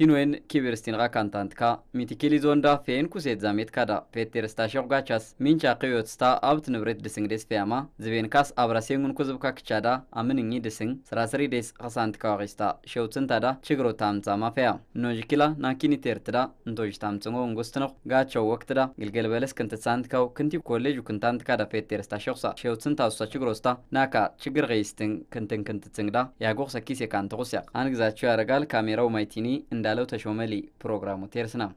ቲኖዌን ኪብርስቲን ቀካንታንትካ ሚቲኪሊ ዞንዳ ፌን ኩሴት ዛሜት ካዳ ፔቴር ስታሸቅ ጋቻስ ሚንቻ ቅዮትስታ አብት ንብሬት ድስንግ ደስ ፈያማ ዝቤን ካስ አብራሴንጉን ኩዝብካ ክቻዳ አምንኝ ድስንግ ስራስሪ ደስ ከሳንትካ ዋቂስታ ሸውትን ታዳ ችግሮ ታምጻማ ኖጅኪላ ናኪኒ እንቶጅ ታምጽንጎ እንጎስትነኩ ጋቸው ወቅትዳ ግልገል በለስ ክንት ክንቲ ኮሌጅ ክንታንት ካዳ ፔቴር ስታሸቅሳ ሸውትን ታሱሳ ችግሮስታ ናካ ችግር ቀይስትን ክንትን ክንትትንግዳ ያጎቅሰ ኪሴ ያረጋል ካሜራው ማይቲኒ እንዳ እንዳለው ተሾመሊ ፕሮግራሙ ቴርስ ነው።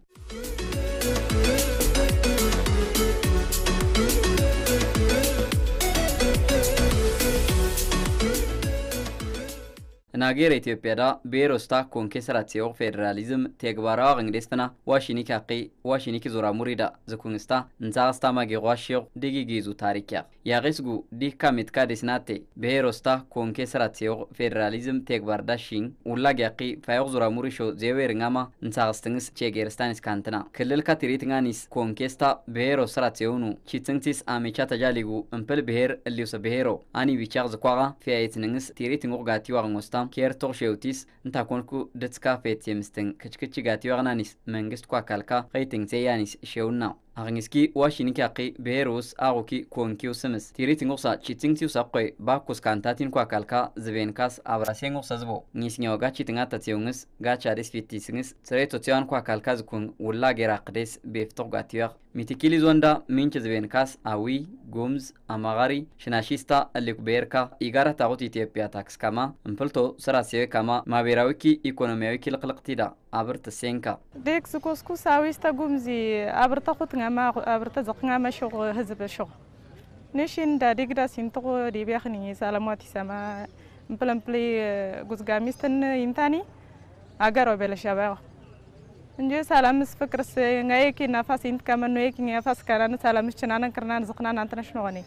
ናገር ኢትዮጵያዳ ቤሮስታ ኮንኬሰራትዮ ፌዴራሊዝም ቴግባራዋ ቅንዴስትና ዋሽኒክ አቂ ዋሽኒክ ዙራ ሙሪዳ ዝኩንስታ እንሳቅስታ ማጌዋሽዮ ድጊጊዙ ታሪክ ያ ያቂስጉ ዲካ ሜትካ ዴስናቴ ቤሮስታ ኮንኬሰራትዮ ፌዴራሊዝም ቴግባር ዳሽን ውላግ ያቂ ፋዮቅ ዙራ ሙሪሾ ዜዌርንጋማ እንሳቅስትንስ ቼጌርስታንስ ካንትና ክልልካ ትሪትንጋኒስ ኮንኬስታ ብሄሮ ስራትዮኑ ቺትንቲስ አሜቻ ተጃሊጉ እምፕል ብሄር እልዩሰ ብሄሮ አኒ ቢቻቅ ዝኳቃ ፊያየትንንስ ትሪትንቁ ጋቲዋቅንወስታም ኬርቶቅ ሸውቲስ እንታኮንኩ ደትስካፌት የምስተን ክችክችጋት ዮቅናኒስ መንግስት ኳካልካ ኸይትንግዜ ያኒስ ሸውናው Agin eski, uaxinikak aguki agoki kuonki usumiz. Tiritin guza txitzintzi usakue bakuzkantatin koakalka zibenkaz abarazien guza zibu. Nizineo gatxiten gata txionez gatxades fititzen ez, txeretotzean koakalka zikun ulla gerakdez beftok gatua. Mitikili zonda mintz zibenkaz haui, gomz, amagari, sinasista, alikberka, igaratagut itepea taks kama, mpilto, sarazioi kama, maberaueki, ekonomiaueki lakilektida ማ አብርተ ዘቅኛማ ሽቁ ህዝብ ሽቁ ንሽን ዳዴግዳ ሲንትቁ ዴቢያኽኒ ሳለሟት ይሰማ ምፕለምፕሌ ጉዝጋሚስትን ይምታኒ አገሮ በለሻባዋ እንጂ ሰላምስ ፍቅርስ ንጋየኪ ናፋስ ይንት ከመኖ የኪ ናፋስ ከናን ሰላምስ ችናነን ክርናን ዝቅናን አንትነሽ ነሆኔ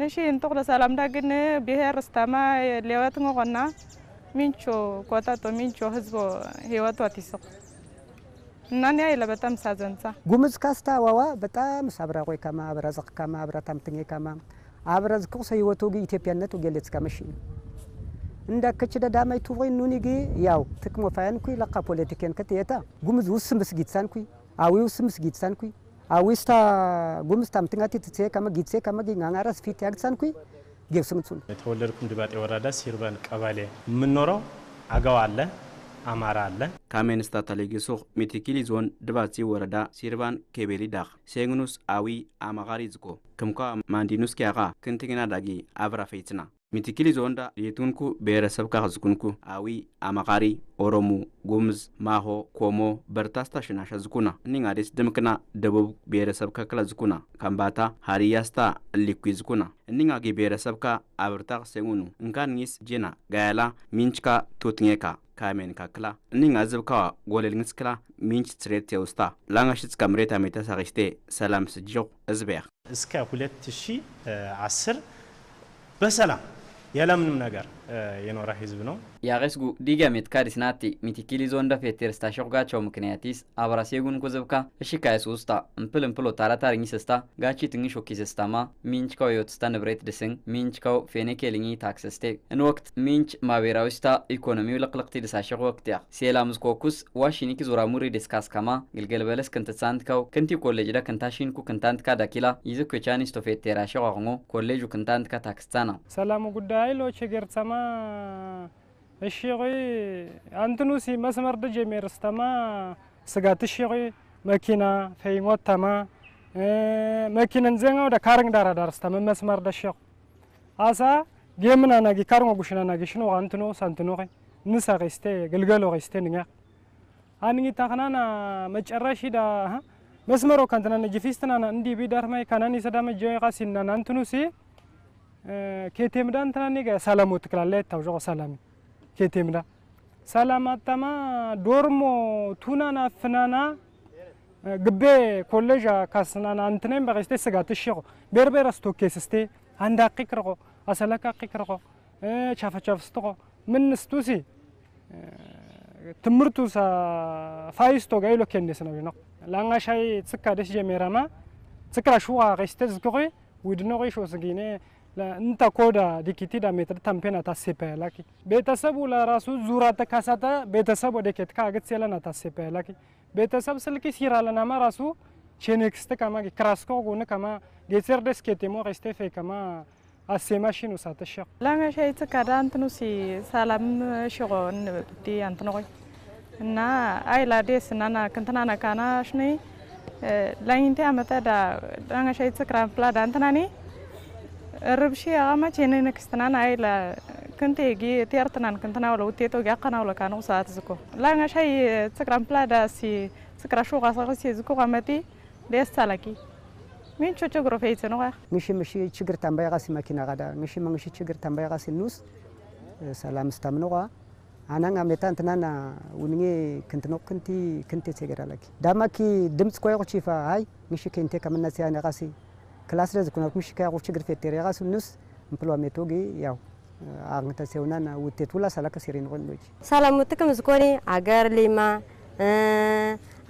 ንሺ እንጥቅ ለሰላምዳ ግን ብሄር ስተማ ሌወት ንቆና ሚንቾ ኮታቶ ሚንቾ ህዝቦ ህይወቷ ትይስቁ እናን ያይለ በጣም ሳዘንሳ ጉምዝ ካስታ ዋዋ በጣም ሳብራ ቆይ ከማ አብራ ከማ አብራ ታምትኝ ከማ አብራ ዝቅ ሰይወቱ ግ ኢትዮጵያነቱ ገለጽ ከመሽ እንዳ ከች ደዳማይ ቱ ኑኒ ግ ያው ትክሞ ፋያን ኩይ ለቃ ፖለቲካን ከተየታ ጉምዝ ውስ ምስጊት ሳንኩ አዊ ውስ ምስጊት ሳንኩ አዊስታ ጉምዝ ታምትኛት ትሴ ከማ ጊትሴ ከማ ጊ ጋናራስ ፊት ያግ ሳንኩ ገብስምጹን የተወለድኩም ድባጤ ወረዳ ሲርባን ቀበሌ የምንኖረው አገው አለ አማራ አለ ካሜንስታ ተለጊሶ ሚቲኪሊ ዞን ድባሲ ወረዳ ሲርባን ኬቤሊ ዳኽ ሴግኑስ አዊ አማኻሪ ዝኮ ክምኳ ማንዲኑስ ኪያኻ ክንትግና ዳጊ ፈይትና ሚቲኪሊ ዞንዳ የቱንኩ ብሔረሰብ ካክዝኩንኩ አዊ አማቃሪ ኦሮሙ ጉምዝ ማሆ ኮሞ በርታስታ ሽናሻ ዝኩና እኒንጋዴስ ድምክና ደቡብ ብሔረሰብ ከክለ ዝኩና ከምባታ ሃሪያስታ እሊኩ ዝኩና እኒንጋጊ ብሔረሰብካ አብርታቅ ሴጉኑ እንካንኒስ ጄና ጋያላ ሚንችካ ቱትኜካ ከአሜኒካ ክላ እኒን አዝብ ከዋ ጎለልንስ ክላ ሚንች ትሬት የውስታ ላንጋሽት ከምሬት አሜታ ሳቂስቴ ሰላም ስጅቅ እዝበያ እስከ 2010 በሰላም ያለምንም ነገር Eh, የኖረ ህዝብ ነው። ያቀስጉ ዲጋሜት ካዲስናቲ ሚቲኪሊዞ እንደፌቴርስታ ሸኩጋቸው ምክንያቲስ አብራሴጉን ኩዝብካ እሽካየስ ውስታ እምፕል እምፕሎ ታራታርኝ ስስታ ጋቺ ትኝ ትንሽ ወኪስስታማ ሚንችካው የወትስታ ንብሬት ድስን ሚንችካው ፌኔኬልኝ ታክስስቴ እን ወቅት ሚንች ስታ ኢኮኖሚው ለቅልቅቲ ድሳሸቅ ወቅት ያ ሴላምዝ ኮኩስ ዋሽኒኪ ዙራ ሙሪ ድስካስካማ ግልገል በለስ ክንትሳንትካው ክንቲ ኮሌጅ ዳ ክንታሽንኩ ክንታንትካ ዳኪላ ይዝኩቻኒስቶ ፌቴራሸቅ ኮሌጁ ክንታንትካ ታክስታ ነው ሰላሙ ጉዳይ ሎች ገርትሰማ ስተማ እሺ ቆይ አንትኑ ሲ መስመር ድጅ የሜር ስተማ ስጋት እሺ ቆይ መኪና ፈይሞት ተማ መኪነን ዘንጋው ደ ካርንግ ዳራ ዳር ስተማ መስመር ደሽቅ አሳ ጌምና ናጊ ካርንጎ ጉሽና ናጊ ሽኖ አንትኖ ሳንትኖ ቆይ ንሳ ቀስቴ ገልገሎ ቀስቴ ንኛ አንኝ ታክናና መጨረሽ ዳ መስመሮ ካንተና ነጂፊስትና እንዲ ቢዳር ማይ ካናኒ ሰዳመ ጆይ ቃሲና አንትኑ ሲ ኬቴምዳ እንትናኔጋ ሰላሞት ክላለ ታውጆ ሰላም ኬቴምዳ ሰላም አጣማ ዶርሞ ቱናና ፍናና ግቤ ኮሌጅ ካስናና እንትኔም በቀስቴ ስጋት ሽቆ ቤርቤር ስቶኬ ስስቴ አንዳ ቅቅርቆ አሰለካ ቅቅርቆ ቻፈቻፍ ስትቆ ምን ስቱሲ ትምህርቱ ፋይስቶ ጋይሎ ኬንስ ነው ነው ላንጋሻይ ጽካ ደስ ጀሜራማ ጽክራ ሹዋ ቀስቴ ዝቆይ ውድኖ ቀሾ ስጊኔ la nta koda dikitida metr tampena ta sepe laki Betasabu la rasu zura ta kasata betasabu odeket ka aget sela na ta sepe laki Betasabu selki sirala ma rasu chenext kama krasko gune kama geser desketi mo reste kama ase machine sa ta shaq la kada antnu si salam eh, shogon ti antnu na ay la des nana kantana kana eh, la da nga shay pla rabshiyaaqama chenina kistanaan ayla kantegi tiartanan kantana wala uteto gaqana wala kanu saat zuko langa shay tsakram plada si tsakra shuqa saqsi zuko qamati desalaki min chocho grofeitse no mishi mishi chigir tambaya qasi makina qada mishi mangishi chigir tambaya qasi nus salam stamno qa አናን አምለታን ትናና ውንጌ ክንትኖ ክንቲ ክንቴ ሴገራላኪ ዳማኪ ድምፅ ቆይቁቺፋ አይ ንሽ ኬንቴ ከምናሲያን ቃሲ ክላስለ ዝኩናት ምሽካ ያቆፍ ችግር ፌት ሬጋ ስንስ ምፕሎሜቶ ጊ ያው አግንተ ሰውናና ውጤት ሁላ ሰላከ ሲሪን ቆንጆች ሰላም ወጥከም ዝኮኒ አገር ሊማ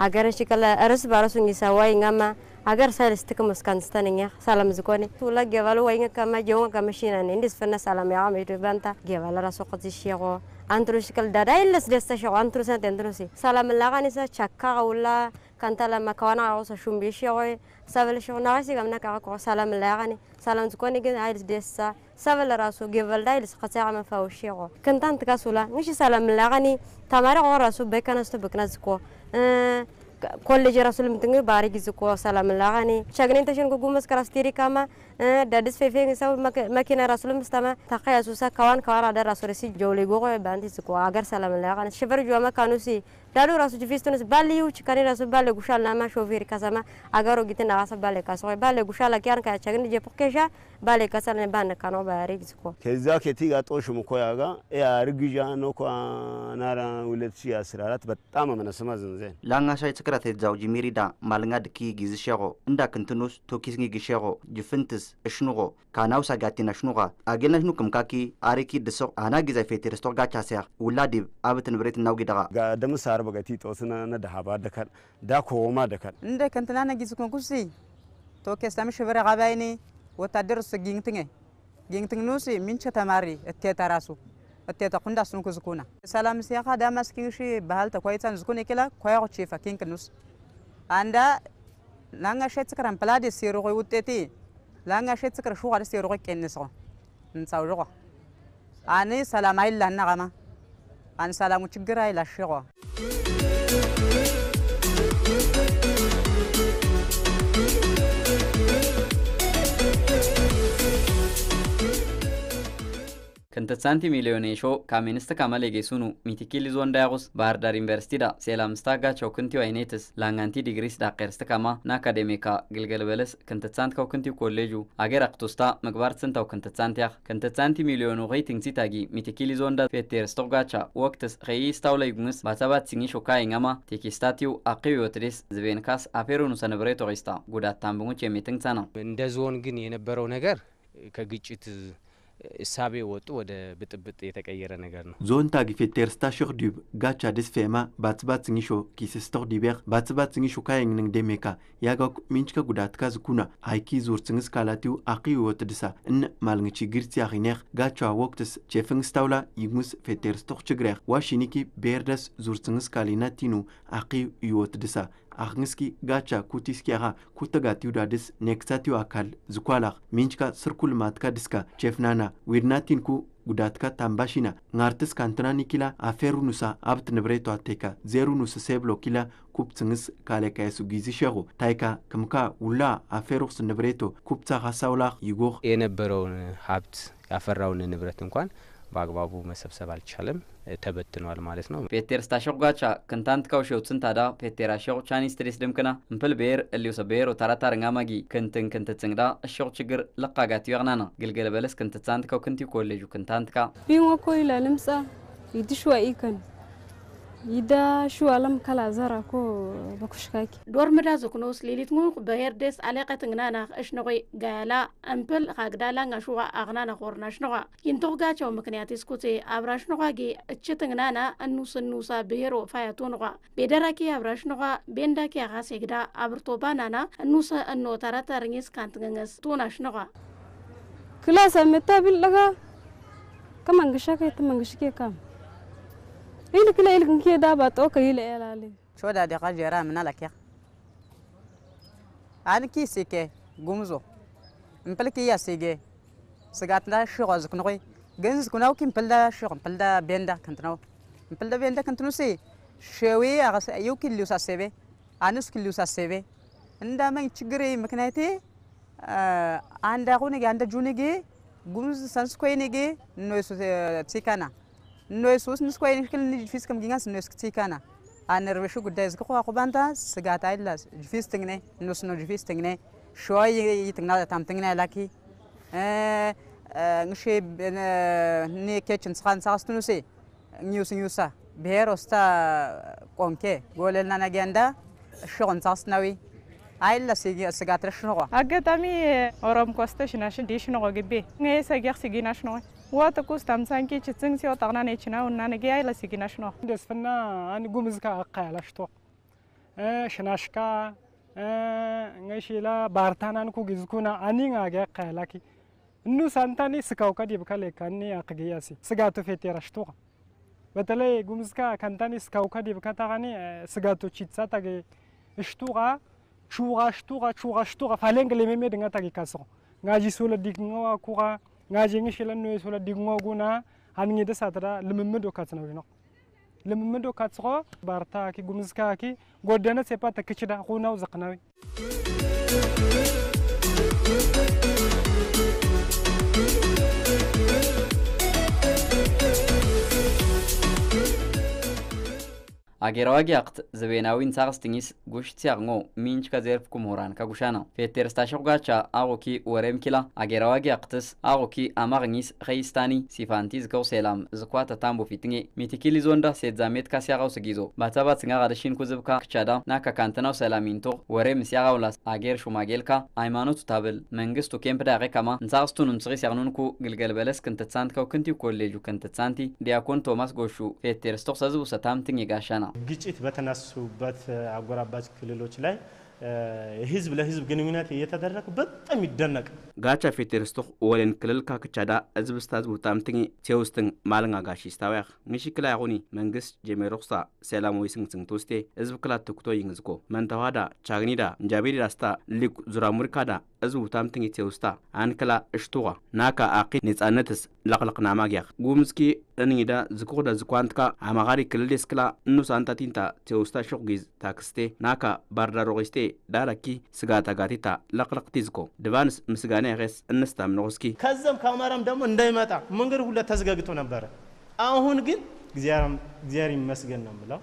አገር ሽከለ እርስ በራሱን ይሰዋይ ngama agar saalistika maskaanistanaya salam zikoni tula gebala wainga kama jonga kama shinan indis fana salam ya ami ribanta gebala raso qatishiyago antrushikal dadailas destashago antrusan tendrusi salam laganisa chakka ulla kantala makawana osa shumbishiyago savel shonasi gamna ka ko salam lagani salam zikoni gen ailis dessa savel raso gebala dailis qataa ma fawshiyago kantant kasula nishi salam lagani tamara raso bekanasto beknazko ኮሌጅ ራሱ ልምትንግ ባሪ ጊዜ ኮ ሰላም ላጋኒ ሸግኔን ተሽንኩ ጉመስ ከራስቴሪ ካማ ዳድስ ፌፌ ሰው መኪና ራሱ ልምስተማ ታካያሱሳ ካዋን ካዋን አዳ ራሱ ረሲ ጆሊ ጎቆ ባንቲ ስኮ አገር ሰላም ላጋኒ ሽፈር ጆማ ካኑሲ ዳሉ ራሱ ጅፊስቱንስ ባሊዩ ችካኒ ራሱ ባለ ጉሻል ናማ ሾፌር ካሰማ አገሮ ጊትን አጋሰ ባለ ካሶ ባለ ጉሻል አኪያን ካያቸግን ጀፖኬሻ balekasala banekano bayaregiziko ከዛ ከቲ ጋር ጦሽም እኮ ያጋ ያርግዣ ነው እኮ ናራ 2014 በጣም አመነስማ ዘንዘ ላንጋሻይ ትክራት የዛው ጂሚሪዳ ማልንጋ ድኪ ጊዝሸቆ እንዳ ክንትኑስ ቶኪስኒ ጊሸቆ ጅፍንትስ እሽኑቆ ካናው ሳጋቲና ሽኑቃ አገናሽኑ ከምካኪ አሪኪ ድሶቅ አና ጊዜ ፌቲ ርስቶ ጋቻ ሲያ ውላዲብ አብት ንብሬት እናው ጊደቃ ጋደም ሳር በገቲ ጦስና ነዳሃባ ደካል ዳኮማ ደካል እንደ ከንትናነ ጊዝኩን ኩሲ ቶኬስ ታምሽ ብረ ጋባይኒ ወታደርስ ጊንትንገ ጊንትንግ ኑስ ምንቸ ተማሪ እቴታ ራሱ እቴታ ኩንዳ ስንኩ ዝኩና ሰላም ሲያኻ ዳማስ ኪንሺ ባህል ተኳይታን ዝኩን ይክላ ኳያው ቺፋ ኪንክ ኑስ አንዳ ላንጋ ሸት ፕላዲ ሲሩ ውጤቲ ላንጋ ሸት ስክር ሹ ጋር ሲሩ ቆይ ቄንስ ሰላም አይላና ጋማ አን ሰላሙ ችግር አይላሽ ቆ ከንተሳንቲ ሚሊዮኔ ሾ ካሜንስተ ካመሌ ጌሱኑ ሚቲኪል ዞን ዳያቁስ ባህር ዳር ዩኒቨርሲቲዳ ሴላምስታ ጋቸው ክንቲው አይኔትስ ላንጋንቲ ዲግሪስ ዳቀርስተ ካማ ናካዴሜካ ግልገል በለስ ከንተሳንት ካው ክንቲው ኮሌጁ አገር አክቶስታ ምግባር ትንታው ከንተሳንት ያህ ከንተሳንቲ ሚሊዮኑ ኸይቲንግሲ ታጊ ሚቲኪል ዞን ዳ ፌቴርስቶ ጋቻ ወቅትስ ኸይ ስታው ጉምስ ባተባት ሲኝ ሾካ ይንጋማ ቴኪስታቲው አቂው ይወትዴስ ዝቤንካስ አፌሩኑ ሰነብሬ ቶቂስታ ጉዳት ታንብሙች እንደ ዞን ግን የነበረው ነገር ከግጭት እሳቤ ወጡ ወደ ብጥብጥ የተቀየረ ነገር ነው። ዞንታ ታጊፌት ቴርስታ ሾክ ዱብ ጋቻ ደስፌማ ባትባት ንሾ ኪስስቶክ ዲቤር ባትባት ንሾ ካየንንግ ደሜካ ያጋኩ ሚንችከ ጉዳትካ ዝኩና አይኪ ዙር ትንግስ ካላቲው ወት ድሳ እን ማልንቺ ግርት ያኺኔር ጋቻ ወቅትስ ቼፍንግስ ታውላ ይጉስ ፌቴርስቶክ ችግሬኽ ዋሽኒኪ ቤርደስ ዙር ትንግስ ካሊና ቲኑ አቂ ድሳ አኽንስኪ ጋቻ ኩቲስኪያኻ ኩተጋቲዩ ዳድስ ኔክሳቲዩ አካል ዝኳላኽ ሚንችካ ስርኩል ማትካ ድስካ ቼፍናና ዊድናቲንኩ ጉዳትካ ታምባሺና ŋartis kantnani kila aferu nusa abt nibreto ዜሩ ኑስ nusa ኪላ ኩብፅንስ kuptsiŋis kalekayesu gizisheho ታይካ ክምካ ውላ አፌሩክስ ንብሬቶ ኩብፃ ሀሳውላኽ ይጎኽ የነበረውን ሃብት ያፈራውን ንብረት እንኳን በአግባቡ መሰብሰብ አልቻለም፣ ተበትኗል ማለት ነው። ፌቴር ስታሸው ጋቻ ክንታንት ካውሸውትን ታዳ ፔቴር አሸው ቻኒስ ትሬስ ድምክና እንፍል ብሔር እልዩሰ ብሔር ወታራታ አርንጋ ማጊ ክንትን ክንትትንግዳ እሸው ችግር ለቃጋት ይቅናና ግልገል በለስ ክንትትሳንት ካው ክንቲው ኮሌጁ ክንታንትካ ካ ቢንወኮ ይላል ምጻ ይድሽዋ ኢከን ይዳሹ አለም ከላ ዘራኮ በኩሽካኪ ዶር ምዳ ዘኩኖስ ሌሊት ሙን በሄርዴስ አለቀት እንግናና እሽነቆይ ጋያላ እምፕል ካግዳላ ንጋሹዋ አቅናና ኮርና ሽነቋ ይንቶጋቸው ምክንያት ስኩቴ አብራሽነቋ ጌ እችት እንግናና እኑስ ብሄሮ ፋያቱ ንቋ ቤደራኪ አብራሽነቋ ቤንዳኪ አኻሴ ግዳ አብርቶ ባናና እኑሰ እኖ ተረተርኝስ ካንትገንገስ ቱናሽነቋ ክላስ አሜታ ብልጋ ከመንግሻ ከየት መንግሽ ካም ilkila ilkankiya dabat oka hila elali shoda de qajera minalakya an ki sike gumzo mpil ki ya sige sigatna shiro ziknoi gen ziknau ki mpil da shiro mpil da benda kantnau mpil da benda kantnu si shewi e agas ayu e ki lusa sebe anus ah, ki lusa sebe nda man chigri mknati anda khunigi ah, anda junigi gumz sanskwenigi no eh, tikana ንእሱስ ምስ ኮይኑ ክል ጅፊስ ከም ጊንጋስ ንእስ ክትይካና ኣነርብሹ ጉዳይ ዝክኹዋ ኩባንታ ስጋት ኣይላስ ጅፊስ ትግነ ንስኖ ጅፊስ ትግነ ሸዋ ይትግና ታም ትግነ ላኪ ንሽ ኬች ንስኻ ንሳኻስቱ ንሴ ኒውስ ኒውሳ ብሄር ወስታ ቆንኬ ጎለልና ነገ እንዳ እሽቕ ንሳኽስትናዊ አይለ ስጋት ረሽንኾ አጋጣሚ ኦሮም ኮስተሽ ናሽ ዲሽ ንኾ ግቤ ሰጊኽ ሲጊናሽ ንኾ ወጥቁ ስታምሳንኪ ችጽን ሲወጣቅና ነችና ውና ነጊ አይለሲጊናሽ ነው ደስፍና ንጉምዝካ አቃያላሽቶ ሽናሽካ ngashila bartanan ku gizkuna ani nga ga khalaki nu santani sikauka dibka lekani akgiyasi sigatu fete rashtuqa በተለይ ጉምዝካ ከንታኒ ስካውካ ዲብካ ታጋኒ ስጋቶ ቺትሳ ታገ ሽቱጋ ቹጋ ሽቱጋ ቹጋ ሽቱጋ ፋሌንግ ለሜሜ ድንጋ ታገ ካስቆ ngaji sula dikngo akuga ngajengi shilan no yesola digmo guna hangi de satra limimdo katsno rino limimdo katsro barta ki gumzka ki godena sepa takichida khuna uzqnawi Thank you. አጌራዋጊያቅት ዘቤናዊን ሳቅስትኝስ ጉሽ ሲያቅሞ ሚንችከ ዜርፍ ኩምሁራንከ ጉሻነ ጋቻ አቁኪ ወሬም ኪላ አጌራዋጊያቅትስ አቁኪ አማቅኝስ ኸይስታኒ ሲፋንቲ ዝከው ሴላም ዝኳ ተታምቡ ፊትኜ ሚቲኪሊ ዞንዳ ሴትዛሜት ካሲያቀው ስጊዞ ባተባት ስጋ ቀደሽን ኩዝብካ ክቻዳ ናካካንትናው ሰላሚንቶቅ ወሬም ሲያቀው ላስ አጌር ሹማጌልካ ሃይማኖቱ ታብል መንግስቱ ኬምፕ ዳቄ ከማ እንሳቅስቱን እምስቂ ሲያቅኑንኩ ግልገል በለስ ክንትትሳንትከው ክንቲው ኮሌጁ ክንትትሳንቲ ዲያኮን ቶማስ ጎሹ ፌቴርስቶቅ ሰዝቡ ሰታምትኝ ጋሻና ግጭት በተነሱበት አጎራባች ክልሎች ላይ ህዝብ ለህዝብ ግንኙነት እየተደረገ በጣም ይደነቅ ጋቻ ፌቴርስቶክ ወሌን ክልል ካክቻዳ ህዝብ ስታዝ ውታምትኝ ሴውስትን ማለንጋጋሺ ስታውያክ ንሺ ክላ ያሁኒ መንግስት ጀሜሮክሳ ሰላም ወይ ስንግስንግ ትውስቴ ህዝብ ክላ ትኩቶ ይንዝኮ መንተዋዳ ቻግኒዳ እንጃቤድ ዳስታ ሊቅ ዙራሙሪካዳ ህዝብ ውታምትኝ ቴውስታ አንክላ እሽቱዋ ናካ አኪ ነጻነትስ ለቅልቅናማግያክ ጉምዝኪ dhaniidha zikooda zikwaantka amaqari kilileskila nusantatinta teusta shokgiz takiste naka bardaroqiste ዳራኪ ስጋታጋቲታ ለቅለቅቲ ዝኮ ድባንስ ምስጋና ይኸስ እንስታም ንቆስኪ ከዘም ከአማራም ደሞ እንዳይመጣ መንገድ ሁለ ተዘጋግቶ ነበረ። አሁን ግን እግዚአብሔር ይመስገን ነው ምለው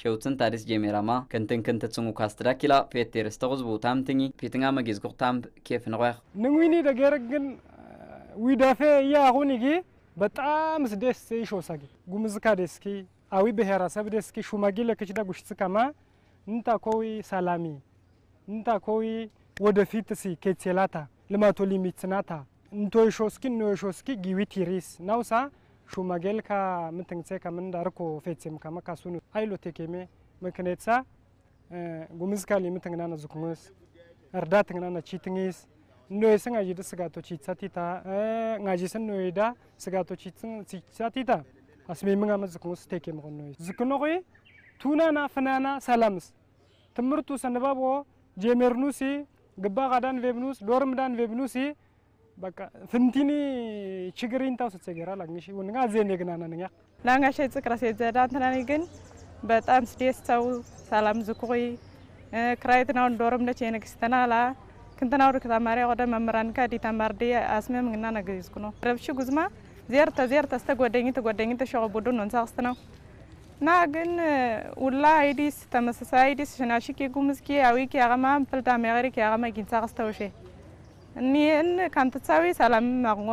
ሸውትን ታዲስ ጀሜራማ ክንትን ክንት ጽሙ ካስትዳ ኪላ ፌቴርስ ተቁዝቡ ታምትኝ ፊትኛ መጊዝ ኩቅታምብ ኬፍ ንቆይኽ ንጉኒ ደገረግን ዊዳፌ እያ አሁን ጊ በጣም ስደስ ይሾሳጊ ጉምዝካ ደስኪ አዊ ብሔረሰብ ደስኪ ሹማጊለ ሹማጊ ጉሽት ከማ እንታ ኮዊ ሰላሚ እንታ ኮዊ ወደፊት ሲ ኬቴላታ ልማቶ ሊሚትናታ እንቶ ይሾስኪ ኖ ይሾስኪ ጊዊት ቲሪስ ናውሳ ሹማጌልካ ምንትንግሴ ከምን ዳርኮ ፌትሴም ካሱኑ አይሎ ቴኬሜ ምክንያትሳ ጉምዝካ ሊምትንግናና ዙኩንስ እርዳትንግናና ቺትንግስ ኖይስ ngaji ድ ስጋቶች ይትሳቲታ ngaji ስን ኖይዳ ስጋቶች ይትሳቲታ አስሜም nga mazku steke mo ኖይስ ዝክኖ ሆይ ቱናና ፍናና ሰላምስ ትምህርቱ ሰንባቦ ጄሜርኑሲ ግባ ጋዳን ቬብኑስ ዶርምዳን ቬብኑሲ በቃ ፍንቲኒ ችግሪን ታው ስትሰገራ ላግኝሽ ወንጋ ዜኔ ግናና ነኛ ላንጋሽ ጽቅራ ሲዘዳ እንትናኒ ግን በጣም ስደስተው ሰላም ዝኩይ ክራይትናውን ዶርምነች የንግስተናላ ክንትናውሪ ወደ ቀደም መምህራንካ ተማርዲ አስመም ግና ነገይስኩ ነው ረብሽ ጉዝማ ዜርተ ዜርተ ተስተ ጓደኝ ተጓደኝ ሸቀ ቡዱ ነንሳክስት ነው ና ግን ውላ አይዲስ ተመሳሳይ አይዲስ ሽናሽኪ ጉምዝኪ አዊኪ ያቀማ ፍልታ ሜሪክ ያቀማ ጊንሳክስተ ውሼ እኒን ካንተሳዊ ሰላም ማቆ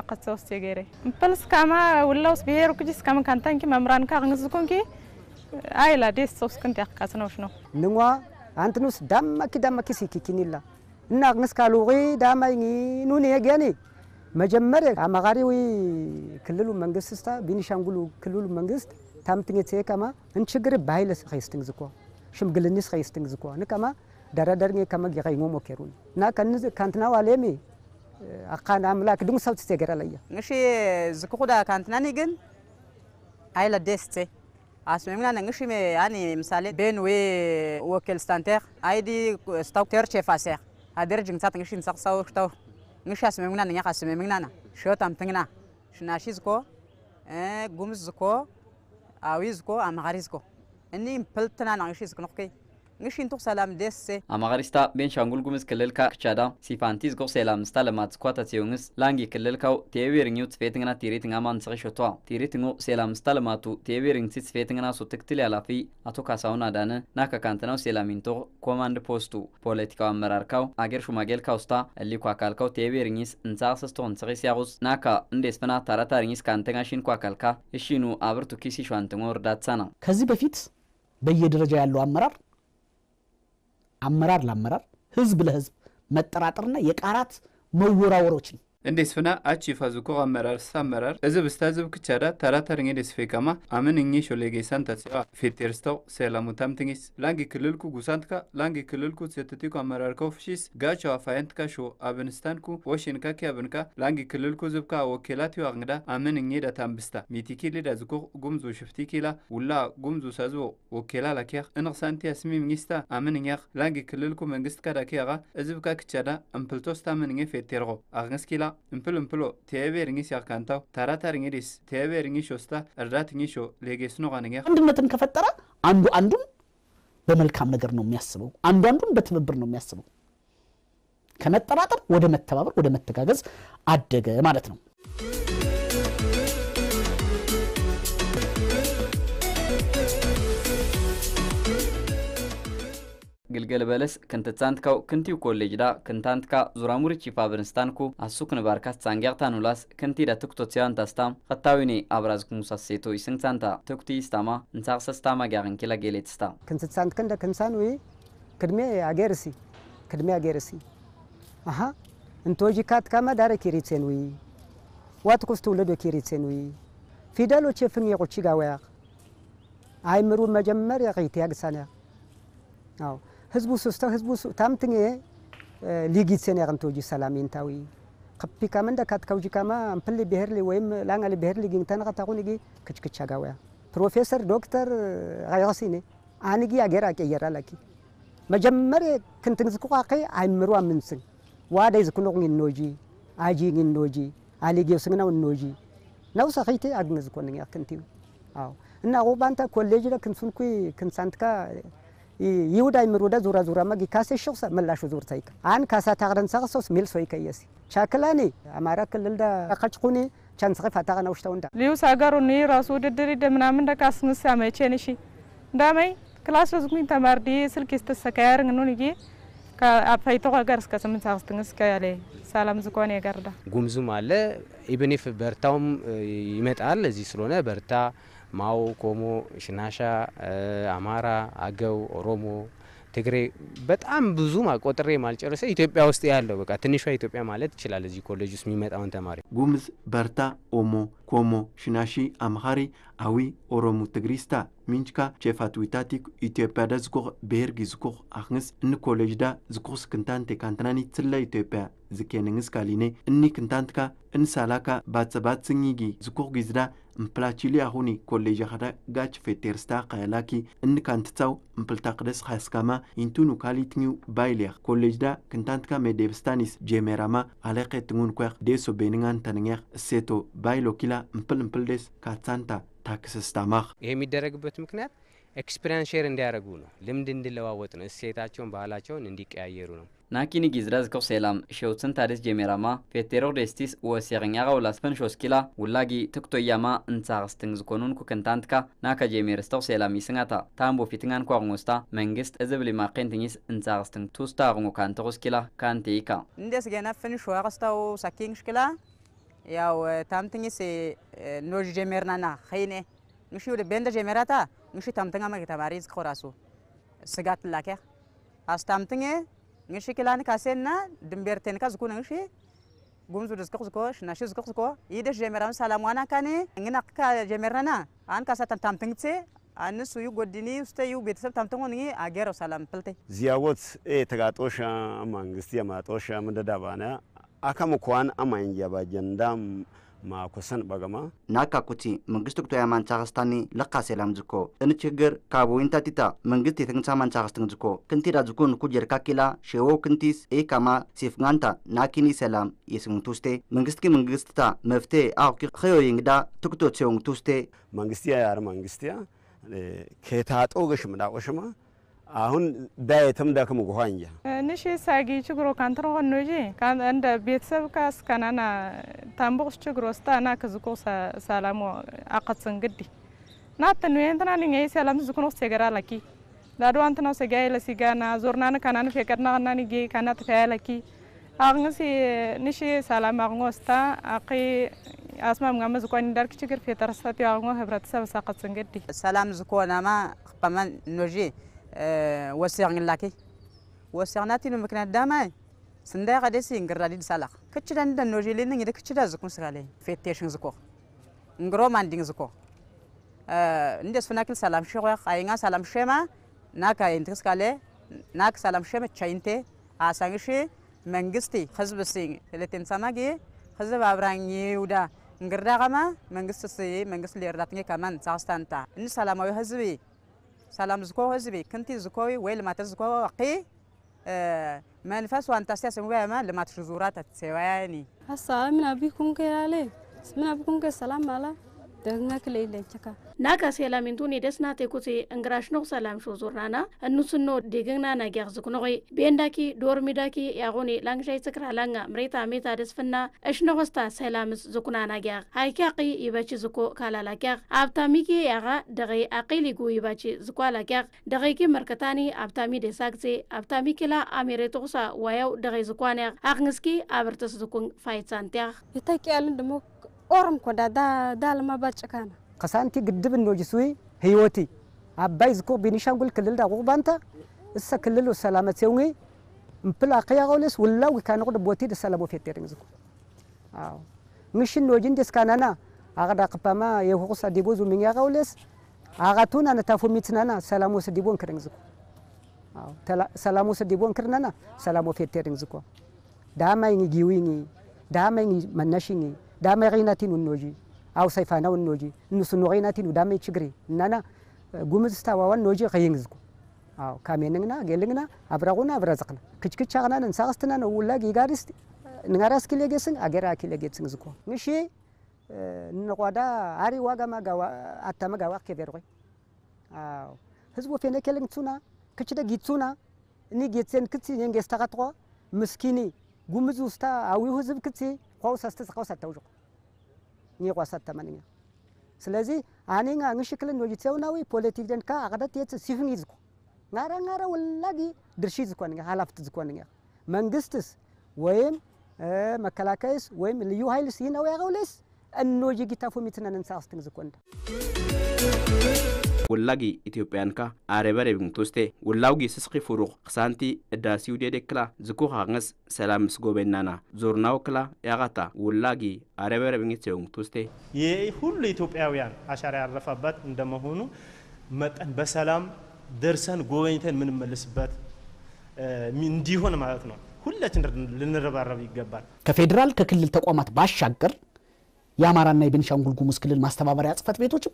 አቀሰ ውስጥ የገሬ ምፕልስ ካማ ወላውስ ብሄር ኩጂስ ካማ ካንታንኪ መምራንካ ክንስኩንኪ አይላ ዴስ ሶስክንት ነውሽ ነው ንዋ አንትኑስ ዳማኪ ዳማኪ ሲኪኪኒላ እና ንስካሉቂ ዳማይኒ ኑኒ የገኒ መጀመሪያ አማጋሪዊ ክልሉ መንግስት ስታ ቢኒሻንጉሉ ክልሉ መንግስት ታምትኝት የከማ እንችግር ባይለ ስኸይስትን ዝኮ ሽምግልኒ ስኸይስትን ዝኮ ንከማ ዳራዳርኝ ከማ ጌኸይሞ ሞኬሩን እና ከንዝ ካንትና ዋሌሚ አካን አምላክ ድሙ ሰብት ስቴገረለየ ንሺ ዝክኹዳ ካንትናኒ ግን አይለ ደስቴ አስሜምና ንሺ አኒ ምሳሌ ቤን ዌ ወኬል ስታንቴር አይዲ ስታውተር ቼፋሴር adir jing tsat ngishin sak sau kto ngishas memngna nya khas memngna na shotam tingna shinashis ko eh gumz ko awiz ko amghariz ko اني مبلتنا نعيش يسكن خكي ንሽንቱ ሰላም ደስ አማሪስታ ቤንሻንጉል ጉምዝ ክልልካ ክቻዳ ሲፋንቲዝ ጎ ሴላምስታ ለማት ስኳታ ሲዮንስ ላንጊ ክልል ካው ቴዌርኝው ጽፌትንግና ቲሪትንጋ ማንሰቅሸቷ ቲሪትንጎ ሴላምስታ ለማቱ ቴዌርኝ ሲት ጽፌትንግና ሱ ትክትል ያላፊ አቶ ካሳውን አዳነ ናካካንትናው ሴላሚንቶ ኮማንድ ፖስቱ ፖለቲካው አመራር ካው አገር ሹማጌል ካውስታ እሊኳ አካልካው ቴዌርኝስ እንሳቅስስቶን ጽቂ ሲያቁስ ናካ እንደስፈና ታራታርኝስ ካንተኛ ሽንኩ አካልካ እሺኑ አብርቱ ኪሲ ሸንትሞ እርዳታ ነው ከዚህ በፊት በየደረጃ ያለው አመራር አመራር ለአመራር ህዝብ ለህዝብ መጠራጠርና የቃላት መወራወሮችን እንዴስፍና አቺ ፋዙኮ አመራር ሳመራር እዝብ ስታዝብ ክቻዳ ታራተርኝ ደስ ፌከማ አምን እኚ ሾሌጌሳን ተሲዋ ፌቴርስተው ሰላሙታም ትኝስ ላንጊ ክልልኩ ጉሳንትካ ላንጊ ክልልኩ ሴትቲኩ አመራር ፍሺስ ጋቻው አፋየንትካ ሾ አብንስታንኩ ወሽንካ ኪያብንካ ላንጊ ክልልኩ ዝብካ ወኬላትዮ አቅንዳ አምን እኚ ዳታም ብስታ ሚቲኪ ሌዳ ዝኮ ጉምዙ ሽፍቲ ኪላ ውላ ጉምዙ ሳዝቦ ወኬላ ላኪያኽ እንቕሳንቲ ኣስሚም ኝስታ ኣምን እኛኽ ላንጊ ክልልኩ መንግስትካ ዳኪያኻ እዝብካ ክቻዳ እምፕልቶስታ ምን እኘ ፌቴርቆ ኣኽንስ ኪላ impil impilo ቲኤቬርኝ ሲያካንታው ተራታርኝ ዲስ ቲኤቬርኝ ሾስታ እርዳትኝ ሾ ሌጌስኖ ቃንኛ አንድነትን ከፈጠረ አንዱ አንዱም በመልካም ነገር ነው የሚያስበው፣ አንዱ አንዱም በትብብር ነው የሚያስበው። ከመጠራጠር ወደ መተባበር ወደ መተጋገዝ አደገ ማለት ነው። ግልገል-በለስ ኮሌጅ ዳ ከንተትሳንትካው ከንቲው ኮሌጅዳ ከንታንትካ ዙራሙሪቺ ፋብርንስታንኩ አሱክን ባርካት ሳንጊያታን ውላስ ከንቲዳ ትኩቶት ሲያንታስታም ከታዊኔ አብራዝኩሙሳት ሴቶ ይስንሳንታ ትኩቲ ስታማ ይስታማ እንሳቅሰስታማ ጋርንኪላ ጌሌትስታ ከንትትሳንት ክንደ ክንሳን ወይ ቅድሜ አጌርሲ ቅድሜ አጌርሲ አሀ እንቶጂ ካትካማ ዳረ ኪሪትሴን ወይ ዋትኩስ ትውልዶ ኪሪትሴን ወይ ፊደሎች የፍን የቆቺ ጋወያ አይምሩ መጀመሪያ ቂት ያግሳና አዎ ህዝቡ ስስተ ህዝቡ ታምትኘ ሊጊትሴን ያቅንቶጂ ሰላሜንታዊ ከፒ ካመንዳ ካት ካውጂ ካማ አምፕል ብሄር ወይም ላንጋሊ ብሄር ሊ ግንተና ጊ ክችክቻ ጋውያ ፕሮፌሰር ዶክተር አይራሲኔ አንጊ አገራ ቀየራ ላኪ መጀመሪያ ክንትንዝ ኩቃቄ አይምሩ አምንስን ዋዳይ ዝኩኖቁን ኖጂ አጂ ኖጂ አሊጌው ስግናው ኖጂ ነው ሰኺቴ አግንዝ ክንቲው አዎ እና ቁባንታ ኮሌጅ ለክንሱንኩ ክንሳንትካ ይሁዳይ ምሩደ ዙራ ዙራ መግ ካሴ ሽኽሰ መላሹ ዙር ተይከ አን ካሳ ታቅረን ሰቅሶስ ሚል ሶይ ከየሲ ቻክላኒ አማራ ክልል ዳ ቀጭኩኒ ቻንስኸ ፋታቀና ውሽተው እንዳ ልዩ ሳገሩ ኒ ራሱ ውድድር ደ ምናምን ደ ካስንስ ያመቼን ሺ እንዳመይ ክላስ ወዝኩኝ ተማርዲ ስልክ ስተሰካያርግ ኑን ይ አፋይቶ ጋር እስከ ስምንት ሳክስት እስከ ያለ ሰላም ዝኮን ያጋርዳ ጉምዙም አለ ኢብኒፍ በርታውም ይመጣል እዚህ ስለሆነ በርታ ማው፣ ኮሞ፣ ሽናሻ፣ አማራ፣ አገው፣ ኦሮሞ፣ ትግሬ በጣም ብዙ ቆጥሬ ማልጨረሰ ኢትዮጵያ ውስጥ ያለው በቃ ትንሿ ኢትዮጵያ ማለት ይችላል። እዚህ ኮሌጅ ውስጥ የሚመጣውን ተማሪ ጉምዝ፣ በርታ፣ ኦሞ፣ ኮሞ፣ ሽናሺ፣ አምሃሪ፣ አዊ፣ ኦሮሞ፣ ትግሪስታ ሚንችካ ቼፋትዊታቲክ ኢትዮጵያ ዳ ዝኮኽ ብሄርጊ ዝኮኽ ኣኽንስ እኒ ኮሌጅ ዳ ዝኮኽ ስክንታንቴ ካንትናኒ ትለ ኢትዮጵያ ዝኬንንግስ ካሊኔ እኒ ክንታንትካ እንሳላካ ባትሰባት ስኝጊ ዝኮኽ ጊዝዳ እምፕላችሊ አሁኒ ኮሌጅ ኸደ ጋች ፌቴርስታ ኸያላኪ እንካንትታው እምፕልታ ቅደስ ኸያስካማ ኢንቱኑ ካሊትኒው ባይልያ ኮሌጅ ዳ ክንታንትካ ሜዴብስታኒስ ጄሜራማ አለኸ ትንጉንኳኽ ደሶ ቤንጋን ተንኛኽ እሴቶ ባይሎ ኪላ እምፕል እምፕል ደስ ካትሳንታ ታክስስታማኽ ይሄ የሚደረግበት ምክንያት ኤክስፔሪንስ ሼር እንዲያደረጉ ነው። ልምድ እንዲለዋወጥ ነው። እሴታቸውን ባህላቸውን እንዲቀያየሩ ነው። Nakini gizraz kaw selam shewtsin taris jemirama fe terroristis wo segnyaga wala span shoskila wulagi tukto yama ntsagsting zkonun ku kentantka naka jemiristaw selam isngata tambo fitingan kwa ngusta mengist ezebli maqentingis ntsagsting tusta ngu kantoskila kantika ndes gena fin shwaqstaw saking shkila yaw tamtingis noj jemirnana khine nushi wala benda jemirata nushi tamtinga magita mariz khorasu sgat lakh astamtinge ngishi kilani kasena dimberten ka zukuna ngishi gumzu dus kux ko shna shi zukux ko ide jemeram salam wana kani ngina ka jemerana an ka satan tamtingtse an su yu godini usta yu betesab tamtingon ni agero salam pelte ziawot e tagatosha mangisti amatosha mndadabana akam kwan amangiya bajandam ማኮሰን በገማ ናካኩቲ መንግስቲ ኩቶ ያማንቻክስታኒ ለካ ሰላም ዝኮ እኒ ችግር ካብ ወይንታ ቲታ መንግስቲ የትንግሳ ማንቻክስትን ዝኮ ክንቲዳ ዝኩ ንኩ ጀርካ ኪላ ሸዎ ክንቲስ ኤካማ ሲፍጋንታ ናኪኒ ሰላም የስንቱስቴ መንግስትኪ መንግስትታ መፍቴ አኩኪ ከዮ ይንግዳ ትኩቶ ሴውንቱስቴ መንግስቲያ ያር መንግስቲያ ኬታጦ ገሽምዳቆሽማ አሁን ዳየትም ደክሙ ጓኛ ንሽ ሳጊ ችግሮ ካንትሮ ሆኖ ጂ እንደ ቤተሰብ ካስ ከናና ታምቦክስ ችግሮ ስታና ከዝቆ ሰላሙ አቀጽን ግዲ ናትን ንትና ንኛ ሰላም ዝኩኖ ሴገራ ለኪ ላድዋንት ነው ሰጋ ለሲጋና ዞርናን ከናን ፈቀድና ከናን ጌ ከና ተፈያ ለኪ አቅንሲ ንሽ ሰላም አቅኖ ስታ አቂ አስማም ጋር መዝቆን እንዳልክ ችግር ፈጠረሰት ያው ህብረተሰብ ሳቀጽን ግዲ ሰላም ዝኮናማ ከማን ኖጂ ወሰርን ላኪ ወሰርናቲኑ ምክንያት ዳማይ ስንዳይ ቀደሲ እንግራዲድ ሳላክ ክችዳ እንደ ኖጂሊን እንደ ክችዳ ዝኩን ስራለ ፌቴሽን ዝኮ እንግሮ ማንዲን ዝኮ እንዴስ ፍናክል ሰላም ሸቆ አይንጋ ሰላም ሸማ ናካ ኢንትስ ካለ ናክ ሰላም ሸመ ቻይንቴ አሳንግሽ መንግስቲ ህዝብ ሲ ለቴን ሰማጊ ህዝብ አብራኝ ይውዳ እንግርዳ ቀማ መንግስት ሲ መንግስት ሊርዳትኝ ከማን ሳስታንታ እንደ ሰላማዊ ህዝብ سلام زكو هزبي كنتي زكوي ويل آه، ما تزكو قي آه ما الفاس وانت سياس ما لما تشزورات تسواني هسا من ابيكم كيرالي من ابيكم كسلام مالا ናጋ ሴላሚንቱን የደስናቴ ኩሴ እንግራሽኖ ሰላም ሾ ዞርናና እኑስኖ ዴግና ናጊያክ ዝኩንቆ ቤንዳኪ ዶርሚዳኪ ያቁኒ ላንግሻይ ስክራላንጋ ምሬታ ሜታ ደስፍና እሽነኮስታ ሰላምስ ዝኩና ናጊያክ ሃይኪያቂ ይበቺ ዝኮ ካላላኪያክ ኣብታሚኪ ያቃ ደቀይ ኣቂሊጉ ይባቺ ዝኳላኪያክ ደቀይኪ መርከታኒ ኣብታሚ ደሳግዜ ኣብታሚ ኪላ ዋያው ደቀይ ዝኳንያክ ኣክንስኪ ኣብርትስ ዝኩን ፋይትሳንትያክ ይታቂያልን ድሞ ኦሮም ኮዳ ዳልማ ባጭካና ከሳንቲ ግድብ እንዶጅሱ ህይወቲ አባይ ዝኮ ቤኒሻንጉል ክልል ዳ ቁባንታ እሰ ክልል ሰላመት ሲውኝ እምፕላ ከያቆለስ ውላው ካንቆ ቦቴ ደሰላቦ ፈቴሪን ዝኮ አዎ ምሽን ዶጅን ደስካናና አቀዳ ቅፓማ የሁቁሳ ዲቦዙ ምን ያቆለስ አጋቱን አነታፎ ሚትናና ሰላሞስ ዲቦን ክረን ዝኮ አዎ ሰላሞስ ዲቦን ሰላሞ ፈቴሪን ዝኮ ዳማይኝ ጊዊኝ ዳማይኝ መነሽኝ ዳመቂናቲኑ እኖጂ አው ሰይፋናው እኖጂ እንሱ ኖቂናቲኑ ዳሜ ችግሪ እናና ጉምዝ ስታዋዋል ኖጂ ኸይንግዝኩ አው ካሜንግና ጌልግና አብራቁና አብራዘቅና ክችክቻ ኸና ንሳቅስትና ነው ውላ ጊጋሪስ ንጋራስ ኪሌጌስን አገራ ኪሌጌስን ዝኮ ንሺ ንቋዳ አሪ ዋጋ ማጋዋ አታመጋዋ ከቤርቆይ አው ህዝቡ ፌነኬልንቱና ክችደ ጊቱና እኒ ጌትሴን ክት ንጌስተቀጥቆ ምስኪኒ ጉምዝ ውስታ አዊው ህዝብ ክት ኸውሰስት ኸውሰተውጆ ኒቆሰተ መንኛ ስለዚህ አኔኛ ንሽክልን ወጅቴውናዊ ፖለቲክ ደንካ አቅደት የት ሲፍን ይዝኩ ናራ ናራ ወላጊ ድርሺ ዝኮንኛ ሀላፍት ዝኮንኛ መንግስትስ ወይም መከላከይስ ወይም ልዩ ኃይልስ ይነው ያቀውልስ እኖጂ ጊታፎ ሚትነን እንሳስትን ዝኮንዳ ወላጊ ኢትዮጵያን ካ አረበረ ቢሙቱስቴ ወላው ጊስስኺ ፍሩቅ ክሳንቲ እዳሲው ዴዴ ክላ ዝኩኻ ኻŋስ ሰላም ምስ ጎበናና ዞርናው ክላ ያቃታ ወላጊ አረበረ ቢሙት ሴሙቱስቴ ይህ ሁሉ ኢትዮጵያውያን አሻራ ያረፈበት እንደመሆኑ መጠን በሰላም ደርሰን ጎበኝተን የምንመልስበት እንዲሆን ማለት ነው። ሁላችን ልንረባረብ ይገባል። ከፌዴራል ከክልል ተቋማት ባሻገር የአማራና የቤንሻንጉል ጉሙዝ ክልል ማስተባበሪያ ጽህፈት ቤቶችም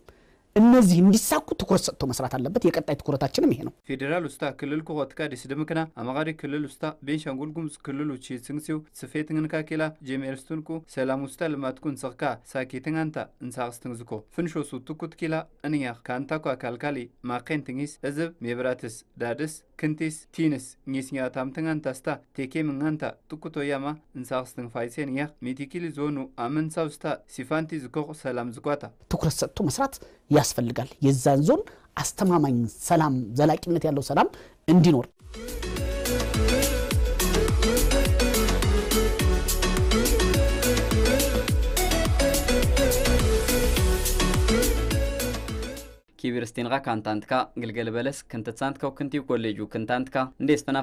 እነዚህ እንዲሳኩ ትኩረት ሰጥቶ መስራት አለበት። የቀጣይ ትኩረታችንም ይሄ ነው። ፌዴራል ውስታ ክልል ኮሆት ካዲስ ድምክና አማቃሪ ክልል ውስታ ቤንሻንጉል ጉሙዝ ክልሉ ቺስንግሲው ስፌትንግንካ ኬላ ጄሜርስቱንኩ ሰላም ውስታ ልማትኩ እንስኽካ ሳኬትንጋንታ እንሳቅስትንግዝኮ ፍንሾሱ ትኩት ኪላ እንያ ካንታኳ ካልካሊ ማኼንትንጊስ እዝብ ሜብራትስ ዳድስ ክንቲስ ቲንስ ኒስኛ ቴኬም ንንታ ቴኬምንጋንታ ያማ እንሳቅስትን ፋይሴን ያኽ ሚቲኪሊ ዞኑ አመንሳ ውስታ ሲፋንቲ ዝኮቕ ሰላም ዝኳታ ትኩረት ሰጥቶ መስራት ያስፈልጋል። የዛን ዞን አስተማማኝ ሰላም፣ ዘላቂነት ያለው ሰላም እንዲኖር ኪቢርስትንኻ ካንታንትካ ግልገል በለስ ክንትትሳንትከው ክንቲዩ ኮሌጁ ክንታንትካ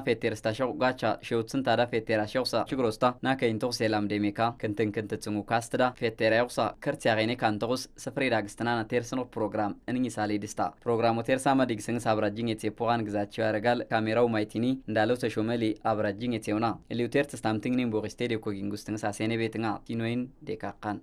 ፌቴር ስታሸቁ ጋቻ ሸውትስን ታዳ ፌቴራ ሸቁሳ ሽግሮስታ ናከይንቶስ ሴላም ደሜካ ክንትን ክንትትስሙ ካስትዳ ፌቴራ ፌቴራየውሳ ከርትያኸኔ ካንተቁስ ስፍሬዳ ግስትና ናቴርስኖ ፕሮግራም እንኝሳሌ ድስታ ፕሮግራሙ ቴርሳ መዲግስንግስ አብራጅኝ የቴፖኻን ግዛቸው ያረጋል ካሜራው ማይቲኒ እንዳለው ተሾመሌ አብራጅኝ የቴውና ኤሊዩቴርትስ ታምትንግኔን ቦቂስቴ ዴኮጊንጉስትንግስ አሴኔ ቤትንጋ ቲኖይን ዴካካን